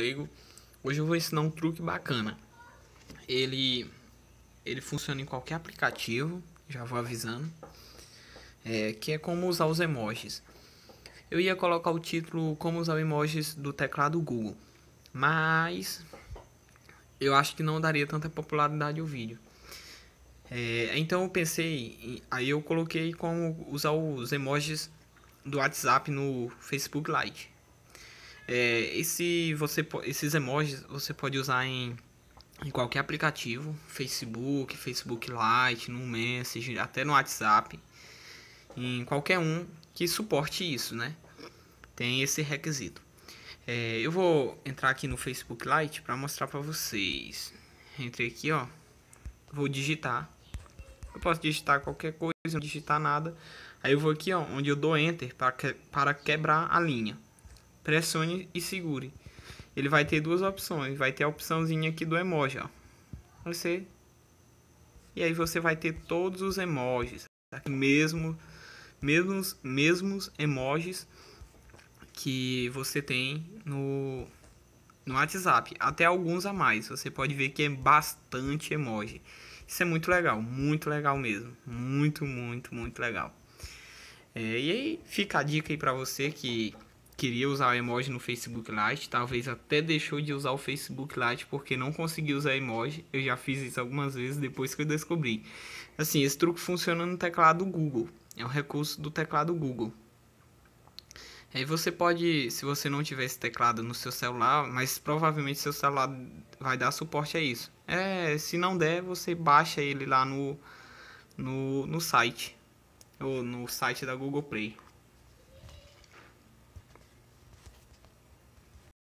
leigo, hoje eu vou ensinar um truque bacana. Ele, ele funciona em qualquer aplicativo, já vou avisando, é, que é como usar os emojis. Eu ia colocar o título Como usar emojis do teclado Google, mas eu acho que não daria tanta popularidade o vídeo. É, então eu pensei, aí eu coloquei como usar os emojis do WhatsApp no Facebook Lite. É, esse, você, esses emojis você pode usar em, em qualquer aplicativo, Facebook, Facebook Lite, no Messenger, até no WhatsApp, em qualquer um que suporte isso, né? Tem esse requisito. É, eu vou entrar aqui no Facebook Lite para mostrar para vocês. Entrei aqui, ó. Vou digitar. Eu posso digitar qualquer coisa, não digitar nada. Aí eu vou aqui, ó, onde eu dou Enter para, que, para quebrar a linha pressione e segure. Ele vai ter duas opções, vai ter a opçãozinha aqui do emoji, ó. Você e aí você vai ter todos os emojis, aqui tá? mesmo, mesmos, mesmos emojis que você tem no no WhatsApp, até alguns a mais. Você pode ver que é bastante emoji. Isso é muito legal, muito legal mesmo, muito, muito, muito legal. É, e aí fica a dica aí para você que queria usar o emoji no Facebook Lite, talvez até deixou de usar o Facebook Lite porque não conseguiu usar emoji. Eu já fiz isso algumas vezes depois que eu descobri. Assim, esse truque funciona no teclado Google. É um recurso do teclado Google. Aí você pode, se você não tiver esse teclado no seu celular, mas provavelmente seu celular vai dar suporte a isso. É, se não der, você baixa ele lá no, no, no site, ou no site da Google Play.